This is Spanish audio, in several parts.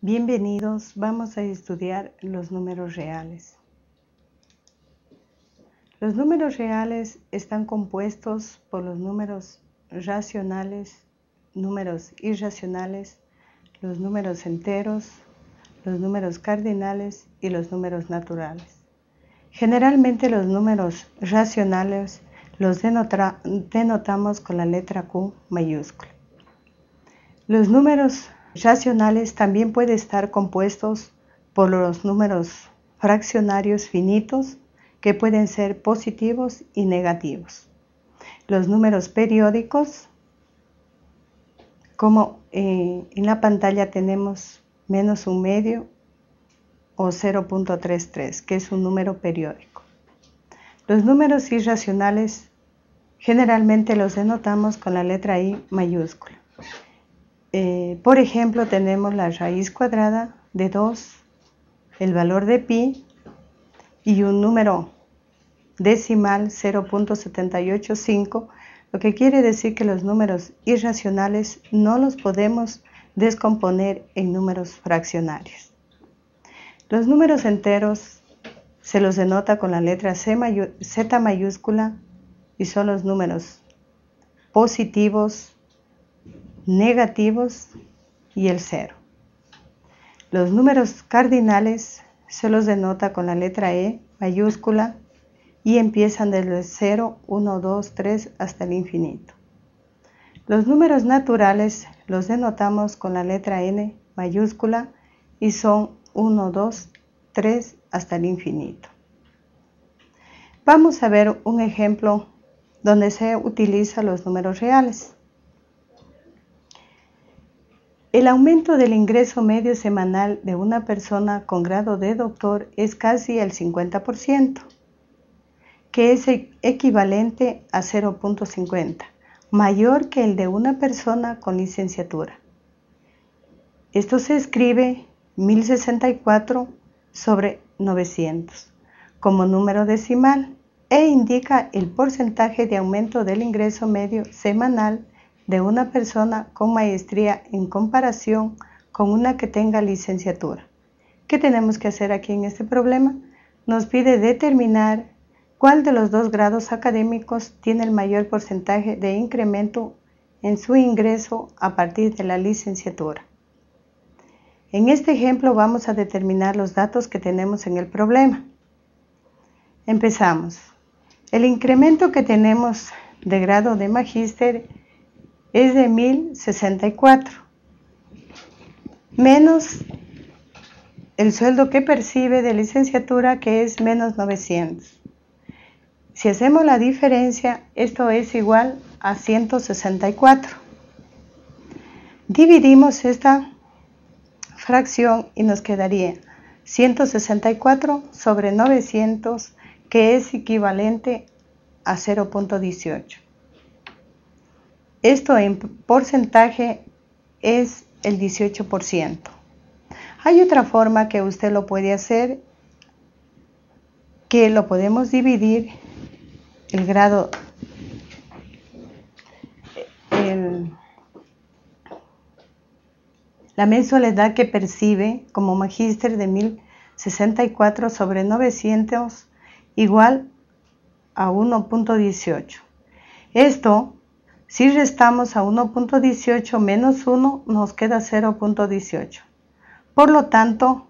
Bienvenidos, vamos a estudiar los números reales. Los números reales están compuestos por los números racionales, números irracionales, los números enteros, los números cardinales y los números naturales. Generalmente los números racionales los denotamos con la letra Q mayúscula. Los números racionales también puede estar compuestos por los números fraccionarios finitos que pueden ser positivos y negativos. Los números periódicos, como eh, en la pantalla tenemos menos un medio o 0.33, que es un número periódico. Los números irracionales generalmente los denotamos con la letra I mayúscula. Eh, por ejemplo, tenemos la raíz cuadrada de 2, el valor de pi y un número decimal 0.785, lo que quiere decir que los números irracionales no los podemos descomponer en números fraccionarios. Los números enteros se los denota con la letra Z mayúscula y son los números positivos, negativos y el cero. Los números cardinales se los denota con la letra E mayúscula y empiezan desde el 0, 1, 2, 3 hasta el infinito. Los números naturales los denotamos con la letra N mayúscula y son 1, 2, 3 hasta el infinito. Vamos a ver un ejemplo donde se utiliza los números reales. El aumento del ingreso medio semanal de una persona con grado de doctor es casi el 50%, que es e-, equivalente a 0.50, mayor que el de una persona con licenciatura. Esto se escribe 1064 sobre 900 como número decimal e indica el porcentaje de aumento del ingreso medio semanal de una persona con maestría en comparación con una que tenga licenciatura. ¿Qué tenemos que hacer aquí en este problema? Nos pide determinar cuál de los dos grados académicos tiene el mayor porcentaje de incremento en su ingreso a partir de la licenciatura. En este ejemplo vamos a determinar los datos que tenemos en el problema. Empezamos. El incremento que tenemos de grado de magíster es de 1064, menos el sueldo que percibe de licenciatura que es menos 900. Si hacemos la diferencia, esto es igual a 164. Dividimos esta fracción y nos quedaría 164 sobre 900 que es equivalente a 0.18. Esto en porcentaje es el 18%. Hay otra forma que usted lo puede hacer, que lo podemos dividir el grado, la mensualidad que percibe como magíster de 1064 sobre 900 igual a 1.18. Esto si restamos a 1.18 menos 1, nos queda 0.18. Por lo tanto,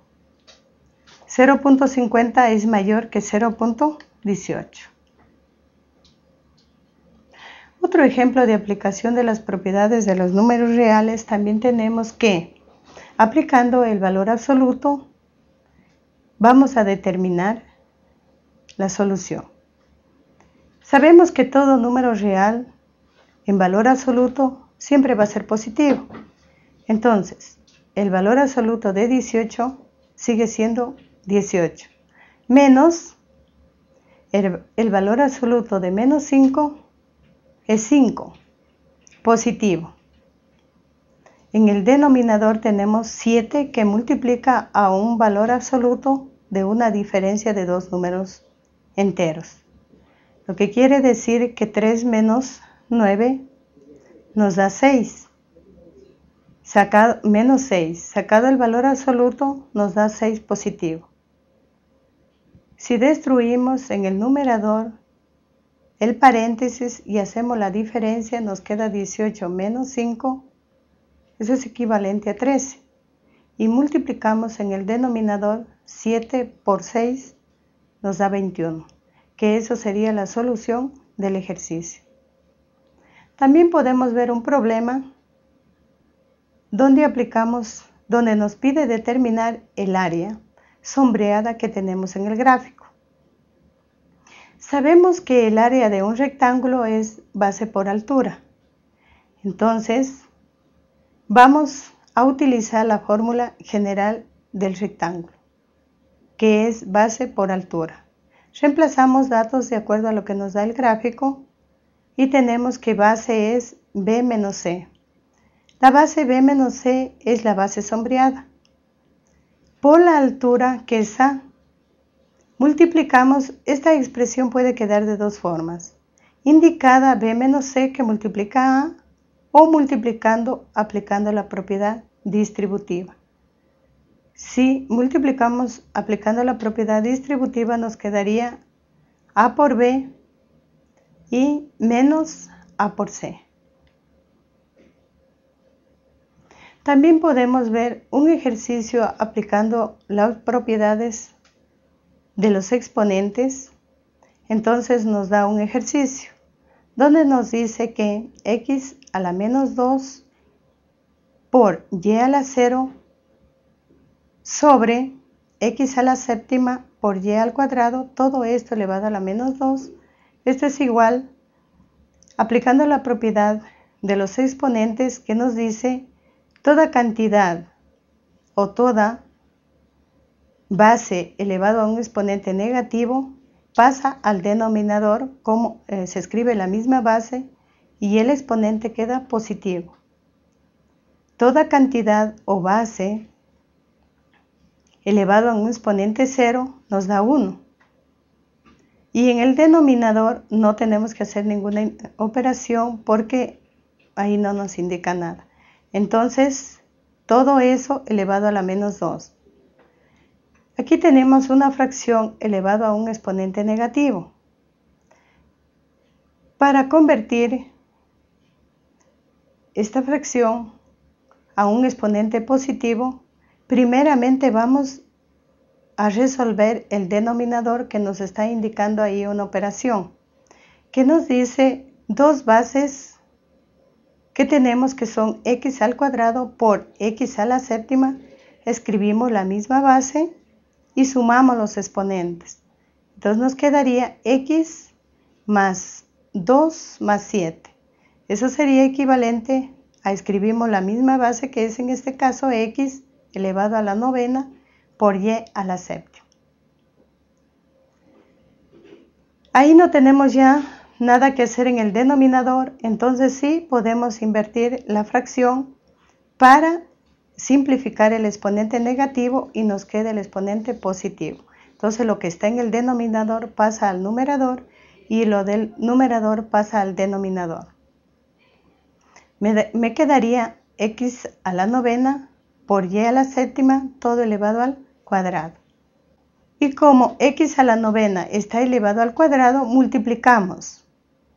0.50 es mayor que 0.18. Otro ejemplo de aplicación de las propiedades de los números reales también tenemos que, aplicando el valor absoluto, vamos a determinar la solución. Sabemos que todo número real en valor absoluto siempre va a ser positivo. Entonces, el valor absoluto de 18 sigue siendo 18, menos el, valor absoluto de menos 5 es 5, positivo. En el denominador tenemos 7 que multiplica a un valor absoluto de una diferencia de dos números enteros. Lo que quiere decir que 3 menos 9 nos da 6. Sacado, menos 6. Sacado el valor absoluto nos da 6 positivo. Si destruimos en el numerador el paréntesis y hacemos la diferencia, nos queda 18 menos 5, eso es equivalente a 13. Y multiplicamos en el denominador 7 por 6, nos da 21, que eso sería la solución del ejercicio. También podemos ver un problema donde aplicamos, donde nos pide determinar el área sombreada que tenemos en el gráfico. Sabemos que el área de un rectángulo es base por altura. Entonces, vamos a utilizar la fórmula general del rectángulo, que es base por altura. Reemplazamos datos de acuerdo a lo que nos da el gráfico y tenemos que base es B menos C. La base B menos C es la base sombreada. Por la altura que es A, multiplicamos, esta expresión puede quedar de dos formas, indicada B menos C que multiplica A o multiplicando aplicando la propiedad distributiva. Si multiplicamos aplicando la propiedad distributiva nos quedaría A por B y menos A por C. También podemos ver un ejercicio aplicando las propiedades de los exponentes. Entonces nos da un ejercicio donde nos dice que x a la menos 2 por y a la 0 sobre x a la séptima por y al cuadrado, todo esto elevado a la menos 2 esto es igual aplicando la propiedad de los exponentes que nos dice toda cantidad o toda base elevado a un exponente negativo pasa al denominador como eh, se escribe la misma base y el exponente queda positivo. Toda cantidad o base elevado a un exponente cero nos da 1 y en el denominador no tenemos que hacer ninguna operación porque ahí no nos indica nada. Entonces, todo eso elevado a la menos 2. Aquí tenemos una fracción elevado a un exponente negativo. Para convertir esta fracción a un exponente positivo, primeramente vamos a resolver el denominador que nos está indicando ahí una operación, que nos dice dos bases que tenemos que son x al cuadrado por x a la séptima, escribimos la misma base y sumamos los exponentes. Entonces nos quedaría x más 2 más 7. Eso sería equivalente a escribimos la misma base que es en este caso x elevado a la novena por y a la séptima. Ahí no tenemos ya nada que hacer en el denominador, entonces sí podemos invertir la fracción para simplificar el exponente negativo y nos queda el exponente positivo. Entonces lo que está en el denominador pasa al numerador y lo del numerador pasa al denominador. Me, me quedaría x a la novena por y a la séptima todo elevado al cuadrado. Y como x a la novena está elevado al cuadrado, multiplicamos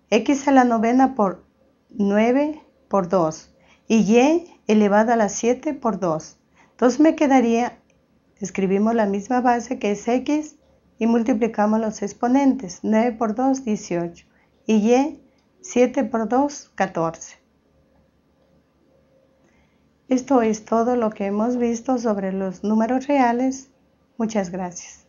x a la novena por 9 por 2 y y elevado a la 7 por 2. Entonces me quedaría, escribimos la misma base que es x y multiplicamos los exponentes. 9 por 2, 18. Y y, 7 por 2, 14. Esto es todo lo que hemos visto sobre los números reales. Muchas gracias.